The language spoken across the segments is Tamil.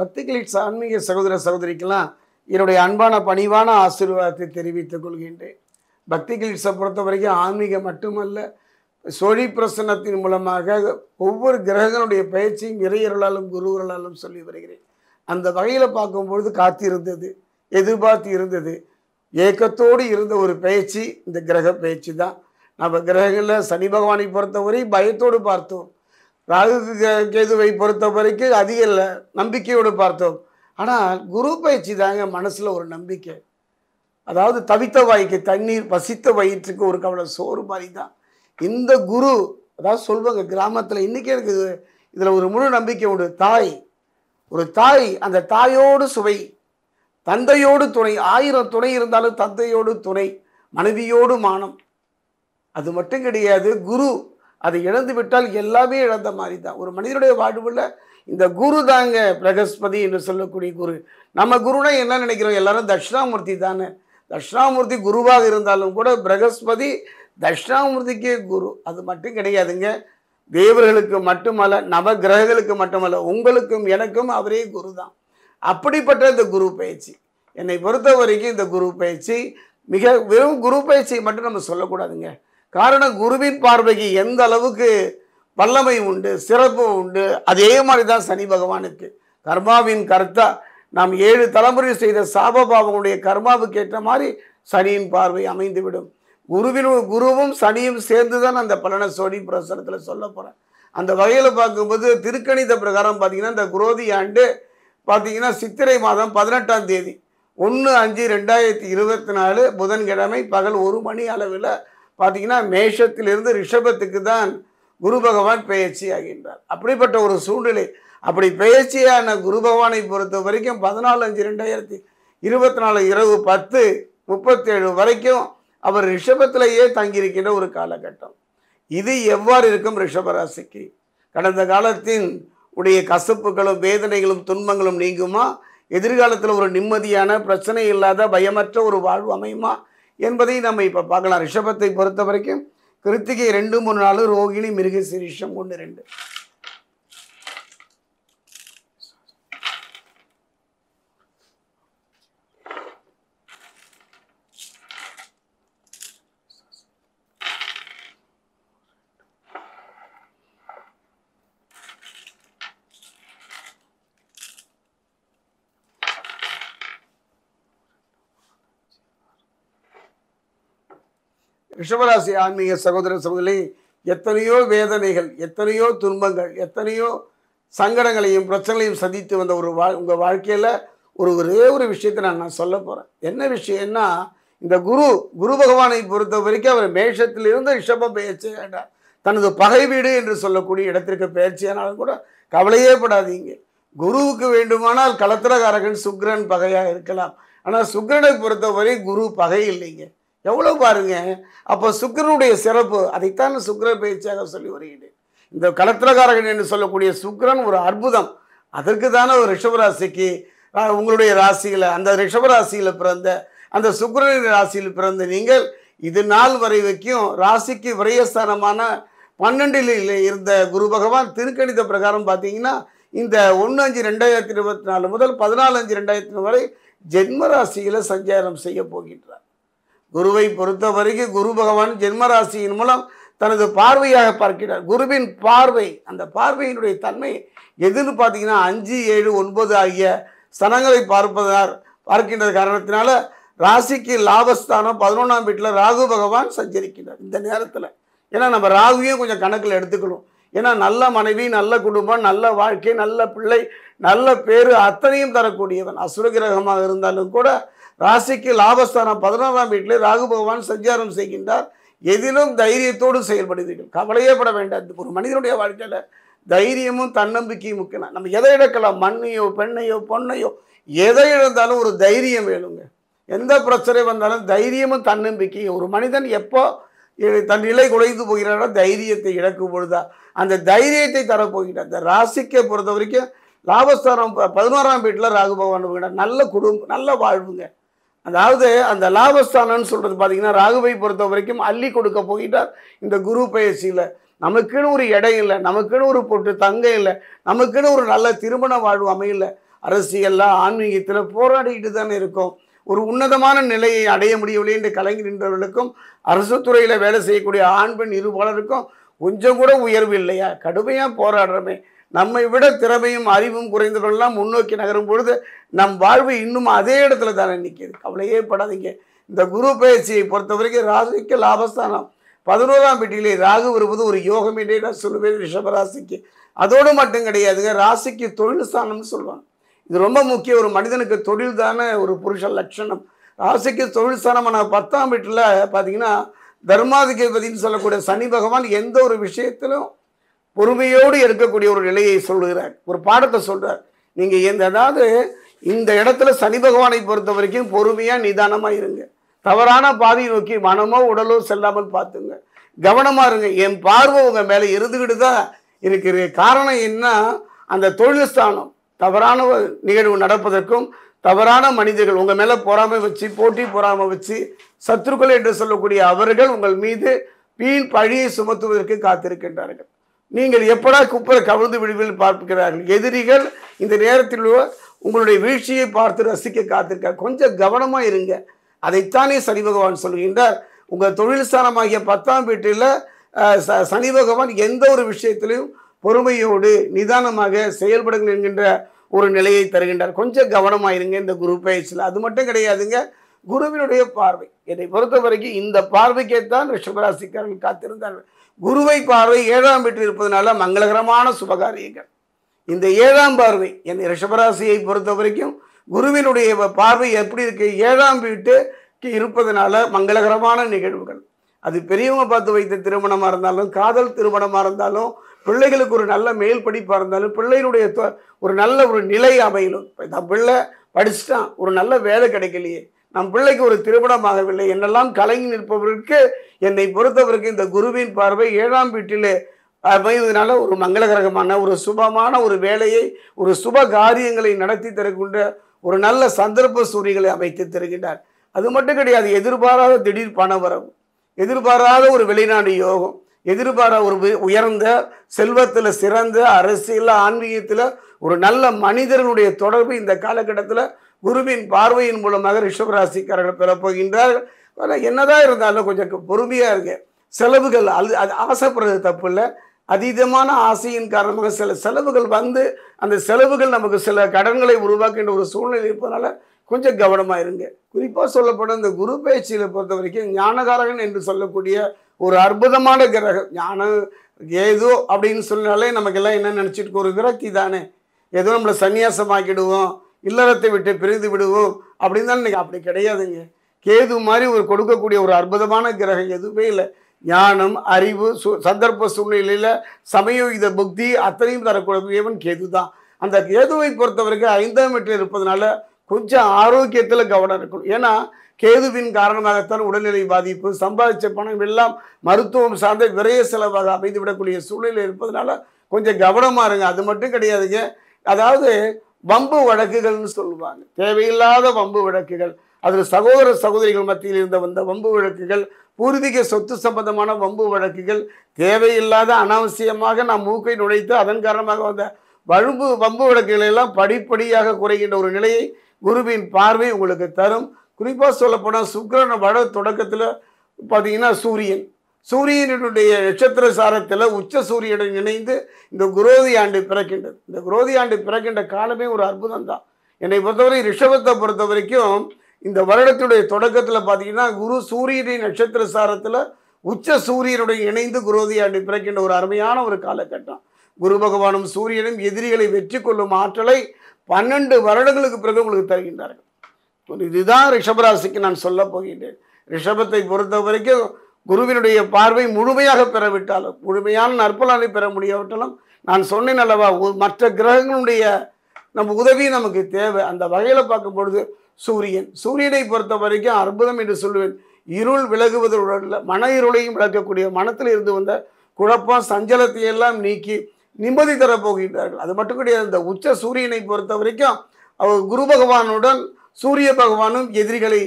பக்திகளின் ஆன்மீக சகோதர சகோதரிக்கெல்லாம் என்னுடைய அன்பான பணிவான ஆசீர்வாதத்தை தெரிவித்துக் கொள்கின்றேன் பக்திகளின் பொறுத்த வரைக்கும் ஆன்மீகம் மட்டுமல்ல சொழி பிரசனத்தின் மூலமாக ஒவ்வொரு கிரகங்களுடைய பயிற்சியும் இறையர்களாலும் குருவர்களாலும் சொல்லி வருகிறேன் அந்த வகையில் பார்க்கும்பொழுது காத்திருந்தது எதிர்பார்த்து இருந்தது ஏக்கத்தோடு இருந்த ஒரு பயிற்சி இந்த கிரக பயிற்சி தான் நம்ம கிரகங்களில் சனி பகவானை பொறுத்தவரை பயத்தோடு பார்த்தோம் ராகு கேதுவை பொறுத்த வரைக்கும் அதிகம் இல்லை நம்பிக்கையோடு பார்த்தோம் ஆனால் குரு பயிற்சி தாங்க மனசில் ஒரு நம்பிக்கை அதாவது தவித்த வாய்க்கு தண்ணீர் பசித்த வயிற்றுக்கு ஒரு கவலை சோறு மாதிரி தான் இந்த குரு அதாவது சொல்வாங்க கிராமத்தில் இன்றைக்கே எனக்கு இதில் ஒரு முழு நம்பிக்கை உண்டு தாய் ஒரு தாய் அந்த தாயோடு சுவை தந்தையோடு துணை ஆயிரம் துணை இருந்தாலும் தந்தையோடு துணை மனைவியோடு மானம் அது மட்டும் கிடையாது குரு அதை இழந்து விட்டால் எல்லாமே இழந்த மாதிரி தான் ஒரு மனிதனுடைய வாழ்வில் இந்த குரு தாங்க பிரகஸ்பதி என்று சொல்லக்கூடிய குரு நம்ம குருனா என்ன நினைக்கிறோம் எல்லாரும் தட்சிணாமூர்த்தி தானே தட்சிணாமூர்த்தி குருவாக இருந்தாலும் கூட பிரகஸ்பதி தட்சிணாமூர்த்திக்கே குரு அது மட்டும் கிடையாதுங்க தேவர்களுக்கு மட்டுமல்ல நவ கிரகங்களுக்கு மட்டுமல்ல உங்களுக்கும் எனக்கும் அவரே குரு தான் அப்படிப்பட்ட இந்த குரு பயிற்சி என்னை பொறுத்த வரைக்கும் இந்த குரு பயிற்சி மிக வெறும் குரு பயிற்சியை மட்டும் நம்ம சொல்லக்கூடாதுங்க காரணம் குருவின் பார்வைக்கு எந்த அளவுக்கு வல்லமை உண்டு சிறப்பு உண்டு அதே மாதிரி தான் சனி பகவானுக்கு கர்மாவின் கருத்தா நாம் ஏழு தலைமுறை செய்த பாபனுடைய கர்மாவுக்கு ஏற்ற மாதிரி சனியின் பார்வை அமைந்துவிடும் குருவின் குருவும் சனியும் சேர்ந்து தான் அந்த பலனை சோடி பிரசனத்தில் சொல்ல போகிறேன் அந்த வகையில் பார்க்கும்போது திருக்கணித பிரகாரம் பார்த்திங்கன்னா இந்த குரோதி ஆண்டு பார்த்திங்கன்னா சித்திரை மாதம் பதினெட்டாம் தேதி ஒன்று அஞ்சு ரெண்டாயிரத்தி இருபத்தி நாலு புதன்கிழமை பகல் ஒரு மணி அளவில் பார்த்தீங்கன்னா மேஷத்திலிருந்து ரிஷபத்துக்கு தான் குரு பகவான் பயிற்சி ஆகின்றார் அப்படிப்பட்ட ஒரு சூழ்நிலை அப்படி பயிற்சியான குரு பகவானை பொறுத்த வரைக்கும் பதினாலு அஞ்சு ரெண்டாயிரத்தி இருபத்தி நாலு இரவு பத்து முப்பத்தேழு வரைக்கும் அவர் ரிஷபத்திலேயே தங்கியிருக்கின்ற ஒரு காலகட்டம் இது எவ்வாறு இருக்கும் ரிஷபராசிக்கு கடந்த காலத்தின் உடைய கசப்புகளும் வேதனைகளும் துன்பங்களும் நீங்குமா எதிர்காலத்தில் ஒரு நிம்மதியான பிரச்சனை இல்லாத பயமற்ற ஒரு வாழ்வு அமையுமா என்பதை நம்ம இப்போ பார்க்கலாம் ரிஷபத்தை பொறுத்த வரைக்கும் கிருத்திகை ரெண்டு மூணு நாள் ரோகிணி மிருகசிரிஷம் ஒன்று ரெண்டு ரிஷபராசி ஆன்மீக சகோதர சகோதரி எத்தனையோ வேதனைகள் எத்தனையோ துன்பங்கள் எத்தனையோ சங்கடங்களையும் பிரச்சனைகளையும் சந்தித்து வந்த ஒரு வா உங்கள் வாழ்க்கையில் ஒரு ஒரே ஒரு விஷயத்தை நான் நான் சொல்ல போகிறேன் என்ன விஷயம்னா இந்த குரு குரு பகவானை பொறுத்த வரைக்கும் அவர் மேஷத்திலிருந்து ரிஷப பயிற்சி வேண்டாம் தனது பகை வீடு என்று சொல்லக்கூடிய இடத்திற்கு பெயர்ச்சியானாலும் கூட கவலையே படாதீங்க குருவுக்கு வேண்டுமானால் கலத்திரகாரகன் சுக்ரன் பகையாக இருக்கலாம் ஆனால் சுக்ரனை பொறுத்தவரை குரு பகை இல்லைங்க எவ்வளோ பாருங்க அப்போ சுக்கரனுடைய சிறப்பு அதைத்தான் சுக்கர பயிற்சியாக சொல்லி வருகிறேன் இந்த கலத்திரகாரகன் என்று சொல்லக்கூடிய சுக்கரன் ஒரு அற்புதம் அதற்கு தானே ஒரு ரிஷபராசிக்கு உங்களுடைய ராசியில் அந்த ரிஷபராசியில் பிறந்த அந்த சுக்கரனின் ராசியில் பிறந்த நீங்கள் இது நாள் வரை வைக்கும் ராசிக்கு விரயஸ்தானமான பன்னெண்டில் இருந்த குரு பகவான் திருக்கணித பிரகாரம் பார்த்தீங்கன்னா இந்த ஒன்று அஞ்சு ரெண்டாயிரத்தி இருபத்தி நாலு முதல் பதினாலு அஞ்சு ரெண்டாயிரத்தி வரை ஜென்ம ராசியில் சஞ்சாரம் செய்ய போகின்றார் குருவை பொறுத்த வரைக்கும் குரு பகவான் ஜென்மராசியின் மூலம் தனது பார்வையாக பார்க்கிறார் குருவின் பார்வை அந்த பார்வையினுடைய தன்மை எதுன்னு பார்த்தீங்கன்னா அஞ்சு ஏழு ஒன்பது ஆகிய ஸ்தனங்களை பார்ப்பதார் பார்க்கின்ற காரணத்தினால ராசிக்கு லாபஸ்தானம் பதினொன்றாம் வீட்டில் ராகு பகவான் சஞ்சரிக்கிறார் இந்த நேரத்தில் ஏன்னா நம்ம ராகுவையும் கொஞ்சம் கணக்கில் எடுத்துக்கணும் ஏன்னா நல்ல மனைவி நல்ல குடும்பம் நல்ல வாழ்க்கை நல்ல பிள்ளை நல்ல பேர் அத்தனையும் தரக்கூடியவன் அசுரகிரகமாக இருந்தாலும் கூட ராசிக்கு லாபஸ்தானம் பதினொன்றாம் வீட்டில் ராகு பகவான் சஞ்சாரம் செய்கின்றார் எதிலும் தைரியத்தோடு செயல்படுகிறீர்கள் கவலையே பட வேண்டாம் ஒரு மனிதனுடைய வாழ்க்கையில் தைரியமும் தன்னம்பிக்கையும் முக்கியம் நம்ம எதை இழக்கலாம் மண்ணையோ பெண்ணையோ பொண்ணையோ எதை இழந்தாலும் ஒரு தைரியம் வேணுங்க எந்த பிரச்சனை வந்தாலும் தைரியமும் தன்னம்பிக்கையும் ஒரு மனிதன் எப்போ தன் நிலை குலைந்து போகிறாரோ தைரியத்தை இழக்கும் பொழுதா அந்த தைரியத்தை தரப்போகிறார் அந்த ராசிக்கை பொறுத்த வரைக்கும் லாபஸ்தானம் பதினோராம் வீட்டில் ராகு பகவான் நல்ல குடும்பம் நல்ல வாழ்வுங்க அதாவது அந்த லாபஸ்தானம்னு சொல்கிறது பார்த்திங்கன்னா ராகுவை பொறுத்த வரைக்கும் அள்ளி கொடுக்க போயிட்டார் இந்த குரு பயிற்சியில் நமக்குன்னு ஒரு இடம் இல்லை நமக்குன்னு ஒரு பொட்டு தங்கம் இல்லை நமக்குன்னு ஒரு நல்ல திருமண வாழ்வு அமையல அரசியல்லாம் ஆன்மீகத்தில் போராடிக்கிட்டு தானே இருக்கும் ஒரு உன்னதமான நிலையை அடைய முடியவில்லை என்று கலைஞர் நின்றவர்களுக்கும் அரசு துறையில் வேலை செய்யக்கூடிய ஆண் பெண் இருபாளருக்கும் கொஞ்சம் கூட உயர்வு இல்லையா கடுமையாக போராடுறமே நம்மை விட திறமையும் அறிவும் குறைந்தவர்கள்லாம் முன்னோக்கி நகரும் பொழுது நம் வாழ்வு இன்னும் அதே இடத்துல தானே நிற்கிது கவலையே படாதீங்க இந்த குரு பயிற்சியை பொறுத்த வரைக்கும் ராசிக்கு லாபஸ்தானம் பதினோராம் பெட்டியிலே ராகு வருவது ஒரு யோகம் என்றே நான் சொல்லுவேன் ரிஷபராசிக்கு அதோடு மட்டும் கிடையாதுங்க ராசிக்கு தொழில் ஸ்தானம்னு சொல்லுவாங்க இது ரொம்ப முக்கிய ஒரு மனிதனுக்கு தொழில் தானே ஒரு புருஷ லட்சணம் ராசிக்கு தொழில் ஸ்தானமான பத்தாம் வீட்டில் பார்த்தீங்கன்னா தர்மாதிபதினு சொல்லக்கூடிய சனி பகவான் எந்த ஒரு விஷயத்திலும் பொறுமையோடு இருக்கக்கூடிய ஒரு நிலையை சொல்கிறார் ஒரு பாடத்தை சொல்கிறார் நீங்கள் எந்த அதாவது இந்த இடத்துல சனி பகவானை பொறுத்த வரைக்கும் பொறுமையாக நிதானமாக இருங்க தவறான பாதையை நோக்கி மனமோ உடலோ செல்லாமல் பார்த்துங்க கவனமாக இருங்க என் பார்வை உங்கள் மேலே இருந்துக்கிட்டு தான் இருக்கிற காரணம் என்ன அந்த தொழில் ஸ்தானம் தவறான நிகழ்வு நடப்பதற்கும் தவறான மனிதர்கள் உங்கள் மேலே பொறாமை வச்சு போட்டி பொறாமல் வச்சு சத்துருக்கள் என்று சொல்லக்கூடிய அவர்கள் உங்கள் மீது வீண் பழியை சுமத்துவதற்கு காத்திருக்கின்றார்கள் நீங்கள் எப்படா குப்பரை கவிழ்ந்து விடுவீர்கள் பார்க்கிறார்கள் எதிரிகள் இந்த நேரத்தில் உங்களுடைய வீழ்ச்சியை பார்த்து ரசிக்க காத்திருக்க கொஞ்சம் கவனமாக இருங்க அதைத்தானே சனி பகவான் சொல்கின்றார் உங்கள் தொழில் ஸ்தானமாகிய பத்தாம் வீட்டில் சனி பகவான் எந்த ஒரு விஷயத்திலையும் பொறுமையோடு நிதானமாக செயல்படுங்கள் என்கின்ற ஒரு நிலையை தருகின்றார் கொஞ்சம் கவனமாக இருங்க இந்த குரு பயிற்சியில் அது மட்டும் கிடையாதுங்க குருவினுடைய பார்வை என்னை பொறுத்த வரைக்கும் இந்த பார்வைக்கேத்தான் ரிஷபராசிக்காரர்கள் காத்திருந்தார்கள் குருவை பார்வை ஏழாம் வீட்டில் இருப்பதனால மங்களகரமான சுபகாரியங்கள் இந்த ஏழாம் பார்வை என் ரிஷபராசியை பொறுத்த வரைக்கும் குருவினுடைய பார்வை எப்படி இருக்கு ஏழாம் வீட்டுக்கு இருப்பதனால மங்களகரமான நிகழ்வுகள் அது பெரியவங்க பார்த்து வைத்த திருமணமாக இருந்தாலும் காதல் திருமணமாக இருந்தாலும் பிள்ளைகளுக்கு ஒரு நல்ல மேல் படிப்பாக இருந்தாலும் பிள்ளையினுடைய ஒரு நல்ல ஒரு நிலை அமையலும் இப்போ தான் பிள்ளை படிச்சுட்டான் ஒரு நல்ல வேலை கிடைக்கலையே நம் பிள்ளைக்கு ஒரு திருமணமாகவில்லை என்னெல்லாம் கலங்கி நிற்பவர்களுக்கு என்னை பொறுத்தவருக்கு இந்த குருவின் பார்வை ஏழாம் வீட்டிலே அமைவதனால ஒரு மங்களகரகமான ஒரு சுபமான ஒரு வேலையை ஒரு சுப காரியங்களை நடத்தி தருகின்ற ஒரு நல்ல சந்தர்ப்ப சூரியங்களை அமைத்து தருகின்றார் அது மட்டும் கிடையாது எதிர்பாராத திடீர் பண வரவு எதிர்பாராத ஒரு வெளிநாடு யோகம் எதிர்பாராத ஒரு உயர்ந்த செல்வத்தில் சிறந்த அரசியல் ஆன்மீகத்தில் ஒரு நல்ல மனிதர்களுடைய தொடர்பு இந்த காலகட்டத்தில் குருவின் பார்வையின் மூலமாக ரிஷபராசிக்காரர்கள் பெறப்போகின்றார்கள் என்னதான் இருந்தாலும் கொஞ்சம் பொறுமையாக இருக்கு செலவுகள் அது அது ஆசைப்படுறது தப்பு இல்லை அதீதமான ஆசையின் காரணமாக சில செலவுகள் வந்து அந்த செலவுகள் நமக்கு சில கடன்களை உருவாக்கின்ற ஒரு சூழ்நிலை இருப்பதனால கொஞ்சம் கவனமாக இருங்க குறிப்பாக சொல்லப்படும் இந்த குரு பயிற்சியில் பொறுத்த வரைக்கும் ஞானகாரகன் என்று சொல்லக்கூடிய ஒரு அற்புதமான கிரகம் ஞானம் ஏதோ அப்படின்னு சொன்னாலே நமக்கெல்லாம் என்ன நினச்சிட்டு ஒரு விரக்தி தானே ஏதோ நம்மளை சன்னியாசமாக்கிடுவோம் இல்லறத்தை விட்டு பிரிந்து விடுவோம் அப்படின்னு தான் அப்படி கிடையாதுங்க கேது மாதிரி ஒரு கொடுக்கக்கூடிய ஒரு அற்புதமான கிரகம் எதுவுமே இல்லை ஞானம் அறிவு சு சந்தர்ப்ப சூழ்நிலையில் சமயோகித புக்தி அத்தனையும் தரக்கூடியவன் கேது தான் அந்த கேதுவை பொறுத்தவரைக்கும் ஐந்தாம் வீட்டில் இருப்பதனால கொஞ்சம் ஆரோக்கியத்தில் கவனம் இருக்கணும் ஏன்னா கேதுவின் காரணமாகத்தான் உடல்நிலை பாதிப்பு சம்பாதிச்ச பணம் எல்லாம் மருத்துவம் சார்ந்த விரைய செலவாக அமைந்து விடக்கூடிய சூழ்நிலை இருப்பதனால கொஞ்சம் கவனமாக இருங்க அது மட்டும் கிடையாதுங்க அதாவது வம்பு வழக்குகள்னு சொல்லுவாங்க தேவையில்லாத வம்பு வழக்குகள் அதில் சகோதர சகோதரிகள் மத்தியில் இருந்த வந்த வம்பு வழக்குகள் பூர்வீக சொத்து சம்பந்தமான வம்பு வழக்குகள் தேவையில்லாத அனாவசியமாக நாம் மூக்கை நுழைத்து அதன் காரணமாக வந்த வழும்பு வம்பு வழக்குகளை எல்லாம் படிப்படியாக குறைகின்ற ஒரு நிலையை குருவின் பார்வை உங்களுக்கு தரும் குறிப்பாக சொல்லப்போனால் சுக்கரன் வட தொடக்கத்தில் பார்த்தீங்கன்னா சூரியன் சூரியனுடைய நட்சத்திர சாரத்தில் உச்ச சூரியனுடன் இணைந்து இந்த குரோதி ஆண்டு பிறக்கின்றது இந்த குரோதி ஆண்டு பிறக்கின்ற காலமே ஒரு அற்புதம் தான் என்னை பொறுத்தவரை ரிஷபத்தை பொறுத்த வரைக்கும் இந்த வருடத்துடைய தொடக்கத்தில் பார்த்தீங்கன்னா குரு சூரியனின் நட்சத்திர சாரத்தில் உச்ச சூரியனுடன் இணைந்து குரோதி ஆண்டு பிறக்கின்ற ஒரு அருமையான ஒரு காலகட்டம் குரு பகவானும் சூரியனும் எதிரிகளை வெற்றி கொள்ளும் ஆற்றலை பன்னெண்டு வருடங்களுக்கு பிறகு உங்களுக்கு தருகின்றார்கள் இதுதான் ரிஷபராசிக்கு நான் சொல்ல போகின்றேன் ரிஷபத்தை பொறுத்த வரைக்கும் குருவினுடைய பார்வை முழுமையாக பெறவிட்டாலும் முழுமையான நற்பலனை பெற முடியாவிட்டாலும் நான் சொன்னேன் அல்லவா மற்ற கிரகங்களுடைய நம்ம உதவி நமக்கு தேவை அந்த வகையில் பார்க்கும் பொழுது சூரியன் சூரியனை பொறுத்த வரைக்கும் அற்புதம் என்று சொல்லுவேன் இருள் விலகுவதில் மன இருளையும் விளக்கக்கூடிய மனத்தில் இருந்து வந்த குழப்பம் சஞ்சலத்தை எல்லாம் நீக்கி நிம்மதி தரப்போகின்றார்கள் அது மட்டும் கிடையாது இந்த உச்ச சூரியனை பொறுத்த வரைக்கும் அவர் குரு பகவானுடன் சூரிய பகவானும் எதிரிகளை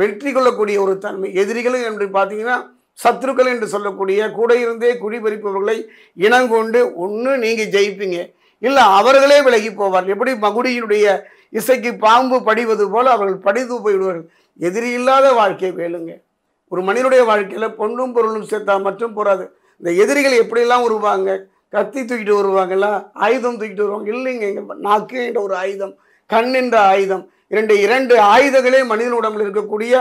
வெற்றி கொள்ளக்கூடிய ஒரு தன்மை எதிரிகளும் என்று பார்த்தீங்கன்னா சத்ருக்கள் என்று சொல்லக்கூடிய கூட இருந்தே குடி பறிப்பவர்களை இனங்கொண்டு ஒன்று நீங்கள் ஜெயிப்பீங்க இல்லை அவர்களே விலகி போவார் எப்படி மகுடியினுடைய இசைக்கு பாம்பு படிவது போல் அவர்கள் படித்து போய்விடுவார்கள் எதிரி இல்லாத வாழ்க்கையை வேலுங்க ஒரு மனிதனுடைய வாழ்க்கையில் பொண்ணும் பொருளும் சேர்த்தா மட்டும் போகாது இந்த எதிரிகள் எப்படியெல்லாம் உருவாங்க கத்தி தூக்கிட்டு வருவாங்கல்ல ஆயுதம் தூக்கிட்டு வருவாங்க இல்லைங்க எங்கள் நாக்கு என்ற ஒரு ஆயுதம் கண் என்ற ஆயுதம் இரண்டு இரண்டு ஆயுதங்களே மனிதன் உடம்புல இருக்கக்கூடிய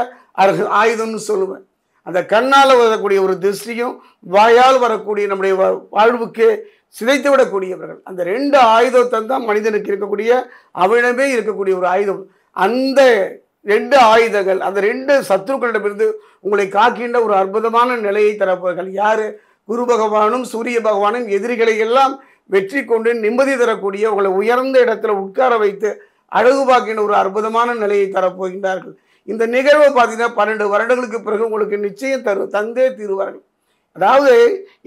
ஆயுதம்னு சொல்லுவேன் அந்த கண்ணால் வரக்கூடிய ஒரு திருஷ்டியும் வாயால் வரக்கூடிய நம்முடைய வாழ்வுக்கு சிதைத்து விடக்கூடியவர்கள் அந்த ரெண்டு ஆயுதத்தை தான் மனிதனுக்கு இருக்கக்கூடிய அவனிடமே இருக்கக்கூடிய ஒரு ஆயுதம் அந்த ரெண்டு ஆயுதங்கள் அந்த ரெண்டு சத்துருக்களிடமிருந்து உங்களை காக்கின்ற ஒரு அற்புதமான நிலையை தரப்பவர்கள் யார் குரு பகவானும் சூரிய பகவானும் எதிரிகளை எல்லாம் வெற்றி கொண்டு நிம்மதி தரக்கூடிய உங்களை உயர்ந்த இடத்துல உட்கார வைத்து அழகு ஒரு அற்புதமான நிலையை தரப்போகின்றார்கள் இந்த நிகழ்வை பார்த்தீங்கன்னா பன்னெண்டு வருடங்களுக்கு பிறகு உங்களுக்கு நிச்சயம் தரும் தந்தே தீர்வார்கள் அதாவது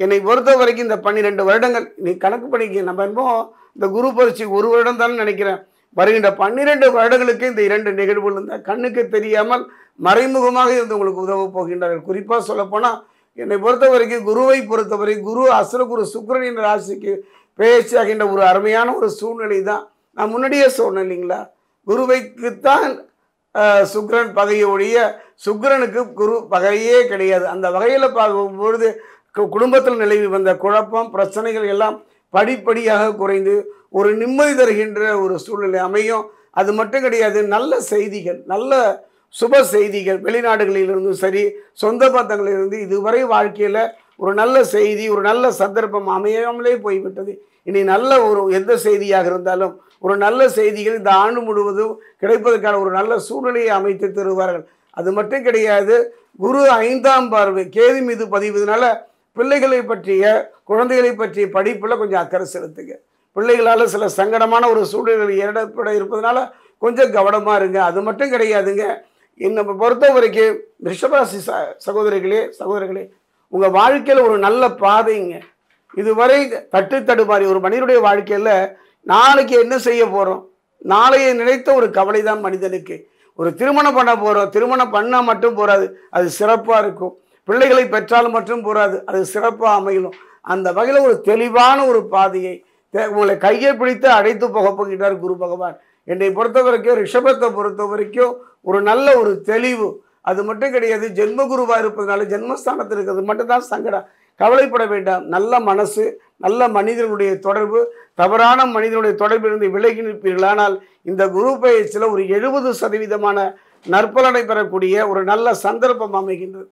என்னை பொறுத்த வரைக்கும் இந்த பன்னிரெண்டு வருடங்கள் நீ கணக்கு பண்ணிக்க நம்ம என்னமோ இந்த குரு பரிசு ஒரு வருடம் தானே நினைக்கிறேன் வருகின்ற பன்னிரெண்டு வருடங்களுக்கு இந்த இரண்டு நிகழ்வுகள் இருந்தால் கண்ணுக்கு தெரியாமல் மறைமுகமாக இருந்து உங்களுக்கு உதவப் போகின்றார்கள் குறிப்பாக சொல்லப்போனால் என்னை பொறுத்த வரைக்கும் குருவை பொறுத்தவரை குரு அசுரகுரு சுக்கரனின் ராசிக்கு பேச்சு ஆகின்ற ஒரு அருமையான ஒரு சூழ்நிலை தான் நான் முன்னாடியே சொன்னேன் இல்லைங்களா குருவைக்குத்தான் சுக்ரன் பகையுடைய சுக்ரனுக்கு குரு பகையே கிடையாது அந்த வகையில் பார்க்கும்பொழுது குடும்பத்தில் நிலவி வந்த குழப்பம் பிரச்சனைகள் எல்லாம் படிப்படியாக குறைந்து ஒரு நிம்மதி தருகின்ற ஒரு சூழ்நிலை அமையும் அது மட்டும் கிடையாது நல்ல செய்திகள் நல்ல சுப செய்திகள் வெளிநாடுகளிலிருந்தும் சரி சொந்த பந்தங்களிலிருந்து இதுவரை வாழ்க்கையில் ஒரு நல்ல செய்தி ஒரு நல்ல சந்தர்ப்பம் அமையாமலே போய்விட்டது இனி நல்ல ஒரு எந்த செய்தியாக இருந்தாலும் ஒரு நல்ல செய்திகள் இந்த ஆண்டு முழுவதும் கிடைப்பதற்கான ஒரு நல்ல சூழ்நிலையை அமைத்து தருவார்கள் அது மட்டும் கிடையாது குரு ஐந்தாம் பார்வை கேது மீது பதிவதனால பிள்ளைகளை பற்றிய குழந்தைகளை பற்றிய படிப்பில் கொஞ்சம் அக்கறை செலுத்துங்க பிள்ளைகளால் சில சங்கடமான ஒரு சூழ்நிலை ஏற்பட இருப்பதனால கொஞ்சம் கவனமாக இருங்க அது மட்டும் கிடையாதுங்க என்னை பொறுத்த வரைக்கும் ரிஷபராசி ச சகோதரிகளே சகோதரிகளே உங்கள் வாழ்க்கையில் ஒரு நல்ல பாதைங்க இதுவரை தட்டு தடுமாறி ஒரு மனிதனுடைய வாழ்க்கையில் நாளைக்கு என்ன செய்ய போகிறோம் நாளையை நினைத்த ஒரு கவலை தான் மனிதனுக்கு ஒரு திருமணம் பண்ண போகிறோம் திருமணம் பண்ணால் மட்டும் போகாது அது சிறப்பாக இருக்கும் பிள்ளைகளை பெற்றால் மட்டும் போகாது அது சிறப்பாக அமையணும் அந்த வகையில் ஒரு தெளிவான ஒரு பாதையை உங்களை கையை பிடித்து அடைத்து போக போகின்றார் குரு பகவான் என்னை பொறுத்த வரைக்கும் ரிஷபத்தை பொறுத்த வரைக்கும் ஒரு நல்ல ஒரு தெளிவு அது மட்டும் கிடையாது ஜென்மகுருவாக இருப்பதனால ஜென்மஸ்தானத்தில் இருக்கிறது மட்டும்தான் சங்கடம் கவலைப்பட வேண்டாம் நல்ல மனசு நல்ல மனிதனுடைய தொடர்பு தவறான மனிதனுடைய தொடர்பிலிருந்து விலகி நிற்பீர்கள் ஆனால் இந்த குரு பயிற்சியில் ஒரு எழுபது சதவீதமான நற்பலனை பெறக்கூடிய ஒரு நல்ல சந்தர்ப்பம் அமைகின்றது